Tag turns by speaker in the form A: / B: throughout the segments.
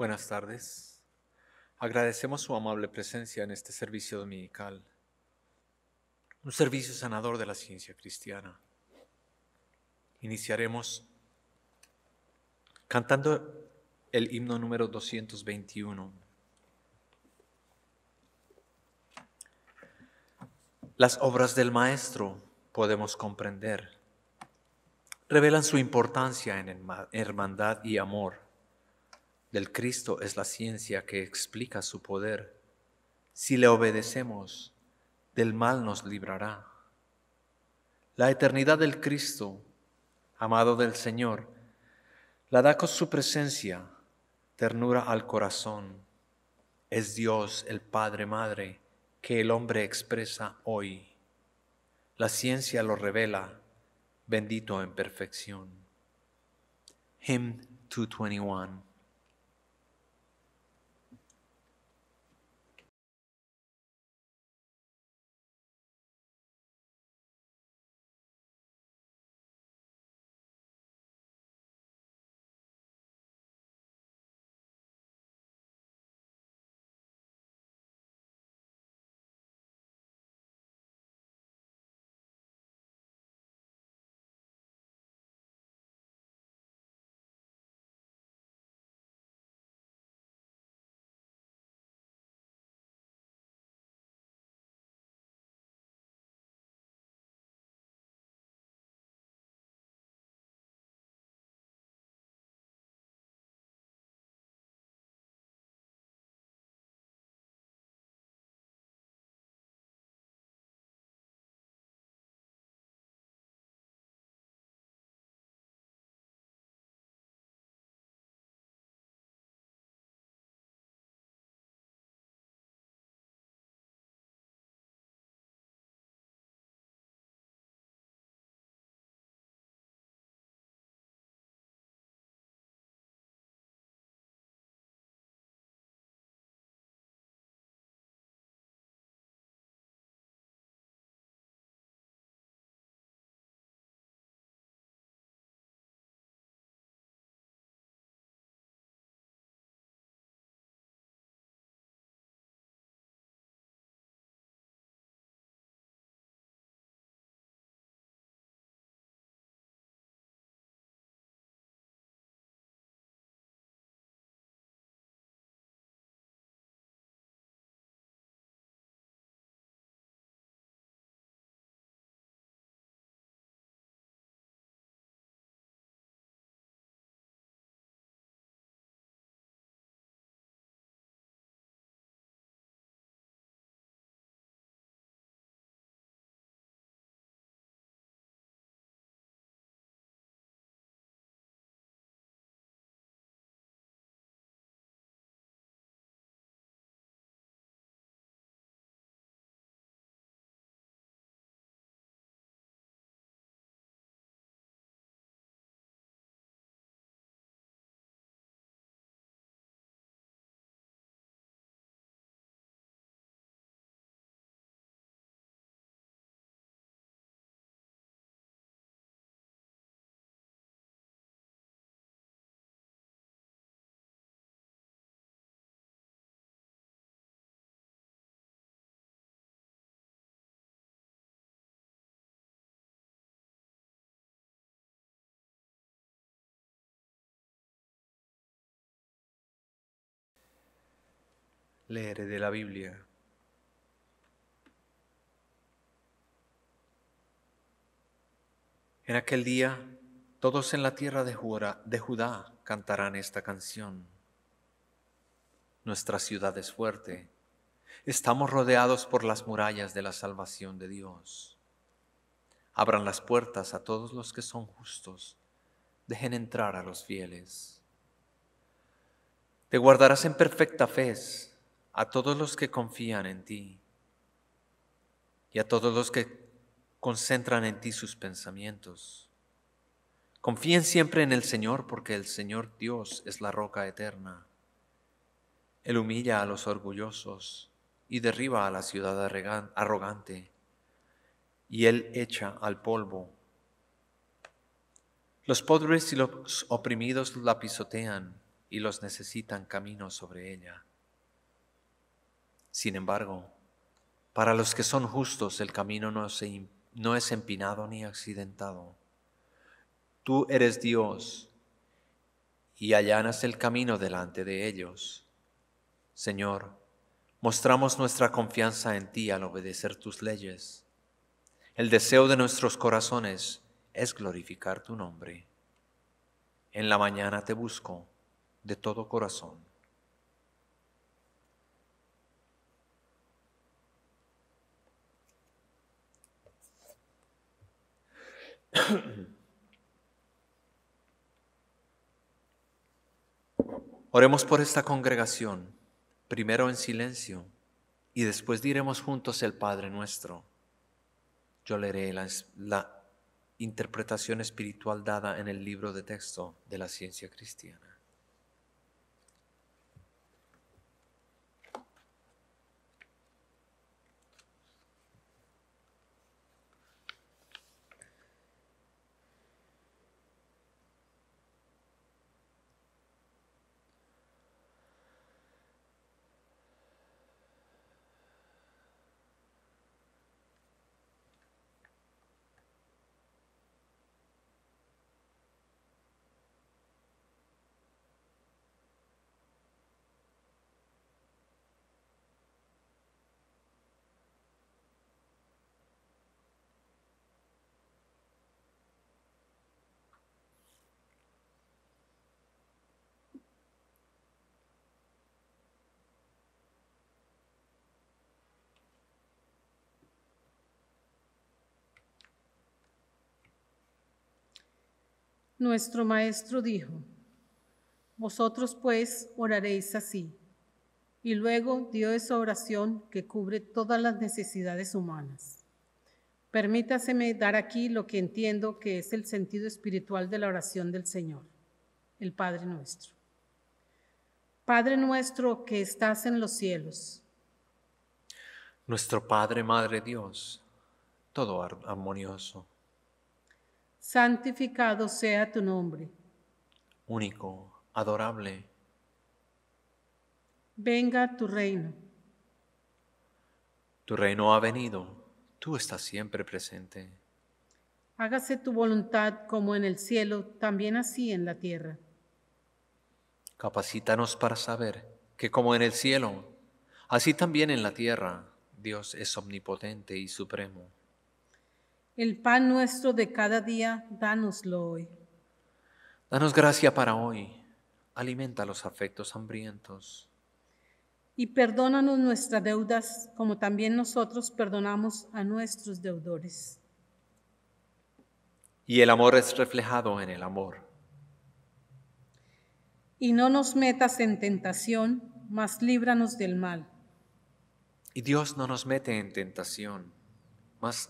A: Buenas tardes. Agradecemos su amable presencia en este servicio dominical, un servicio sanador de la ciencia cristiana. Iniciaremos cantando el himno número 221. Las obras del Maestro podemos comprender. Revelan su importancia en hermandad y amor del Cristo es la ciencia que explica su poder. Si le obedecemos, del mal nos librará. La eternidad del Cristo, amado del Señor, la da con su presencia ternura al corazón. Es Dios el Padre Madre que el hombre expresa hoy. La ciencia lo revela, bendito en perfección. Hymn 221 leeré de la Biblia. En aquel día, todos en la tierra de Judá, cantarán esta canción. Nuestra ciudad es fuerte. Estamos rodeados por las murallas de la salvación de Dios. Abran las puertas a todos los que son justos. Dejen entrar a los fieles. Te guardarás en perfecta fe a todos los que confían en ti y a todos los que concentran en ti sus pensamientos. Confíen siempre en el Señor porque el Señor Dios es la roca eterna. Él humilla a los orgullosos y derriba a la ciudad arrogante y Él echa al polvo. Los pobres y los oprimidos la pisotean y los necesitan camino sobre ella. Sin embargo, para los que son justos el camino no, es empinado ni accidentado. Tú eres Dios y allanas el camino delante de ellos. Señor, mostramos nuestra confianza en ti al obedecer tus leyes. El deseo de nuestros corazones es glorificar tu nombre. En la mañana te busco de todo corazón. Oremos por esta congregación, primero en silencio, y después diremos juntos el Padre nuestro. Yo leeré la, interpretación espiritual dada en el libro de texto de la ciencia cristiana.
B: Nuestro Maestro dijo, Vosotros pues oraréis así. Y luego dio esa oración que cubre todas las necesidades humanas. Permítaseme dar aquí lo que entiendo que es el sentido espiritual de la oración del Señor, el Padre nuestro. Padre nuestro que estás en los cielos.
A: Nuestro Padre, Madre Dios, todo armonioso
B: santificado sea tu nombre.
A: Único, adorable.
B: Venga tu reino.
A: Tu reino ha venido, tú estás siempre presente.
B: Hágase tu voluntad como en el cielo, también así en la tierra.
A: Capacítanos para saber que como en el cielo, así también en la tierra, Dios es omnipotente y supremo.
B: El pan nuestro de cada día, danoslo hoy.
A: Danos gracia para hoy. Alimenta los afectos hambrientos.
B: Y perdónanos nuestras deudas, como también nosotros perdonamos a nuestros deudores.
A: Y el amor es reflejado en el amor.
B: Y no nos metas en tentación, mas líbranos del mal.
A: Y Dios no nos mete en tentación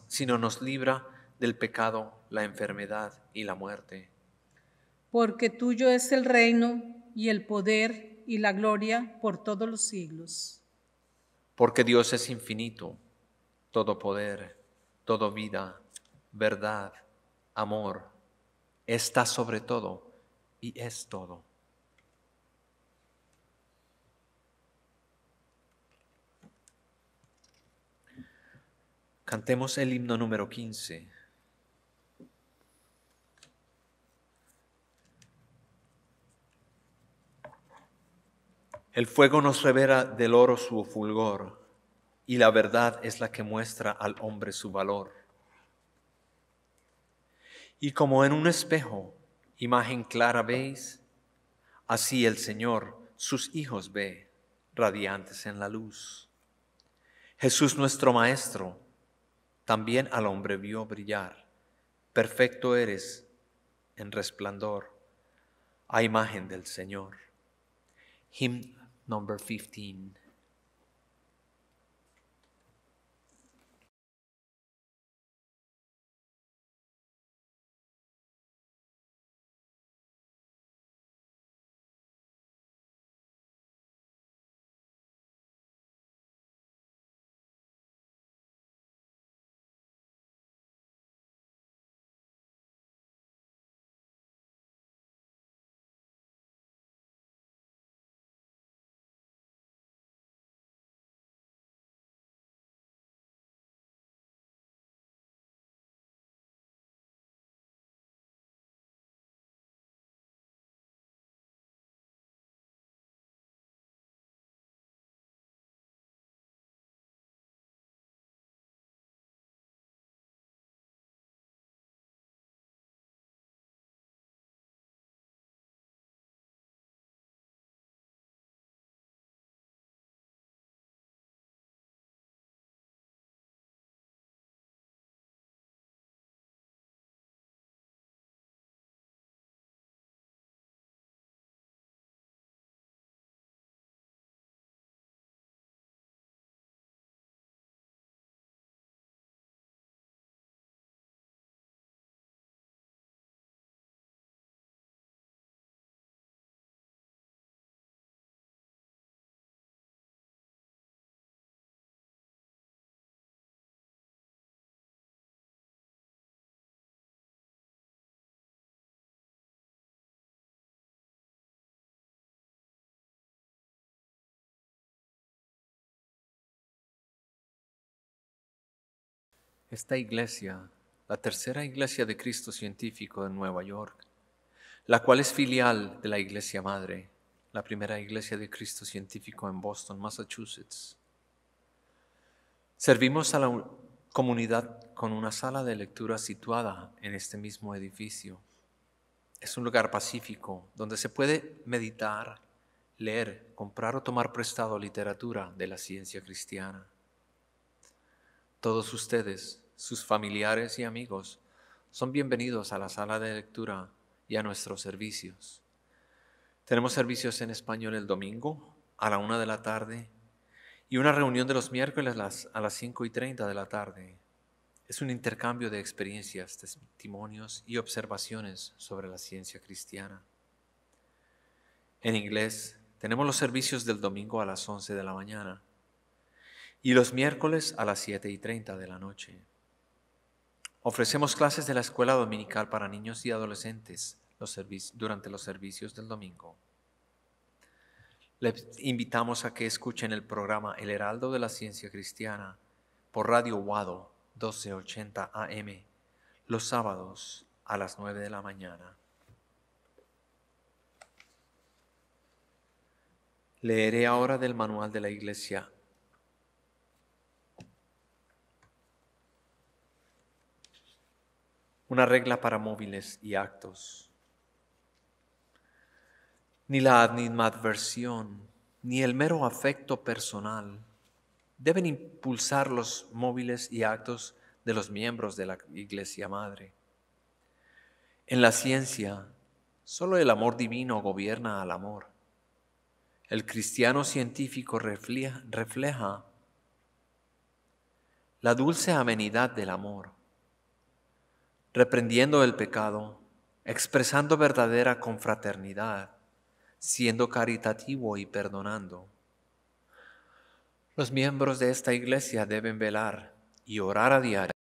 A: sino nos libra del pecado, la enfermedad y la muerte.
B: Porque tuyo es el reino y el poder y la gloria por todos los siglos.
A: Porque Dios es infinito, todo poder, todo vida, verdad, amor, está sobre todo y es todo. Cantemos el himno número 15. El fuego nos revela del oro su fulgor, y la verdad es la que muestra al hombre su valor. Y como en un espejo, imagen clara veis, así el Señor sus hijos ve, radiantes en la luz. Jesús nuestro Maestro, también al hombre vio brillar. Perfecto eres en resplandor, a imagen del Señor. Hymn number 15. esta iglesia, la tercera iglesia de Cristo científico en Nueva York, la cual es filial de la iglesia madre, la primera iglesia de Cristo científico en Boston, Massachusetts. Servimos a la comunidad con una sala de lectura situada en este mismo edificio. Es un lugar pacífico donde se puede meditar, leer, comprar o tomar prestado literatura de la ciencia cristiana. Todos ustedes sus familiares y amigos son bienvenidos a la sala de lectura y a nuestros servicios. Tenemos servicios en español el domingo a la una de la tarde y una reunión de los miércoles a las 5 y 30 de la tarde. Es un intercambio de experiencias, testimonios y observaciones sobre la ciencia cristiana. En inglés, tenemos los servicios del domingo a las 11 de la mañana y los miércoles a las 7 y 30 de la noche. Ofrecemos clases de la escuela dominical para niños y adolescentes durante los servicios del domingo. Les invitamos a que escuchen el programa El Heraldo de la Ciencia Cristiana por Radio Wado 1280 AM los sábados a las 9 de la mañana. Leeré ahora del manual de la Iglesia una regla para móviles y actos. Ni la animadversión, ni el mero afecto personal deben impulsar los móviles y actos de los miembros de la Iglesia Madre. En la ciencia, solo el amor divino gobierna al amor. El cristiano científico refleja la dulce amenidad del amor reprendiendo el pecado, expresando verdadera confraternidad, siendo caritativo y perdonando. Los miembros de esta iglesia deben velar y orar a diario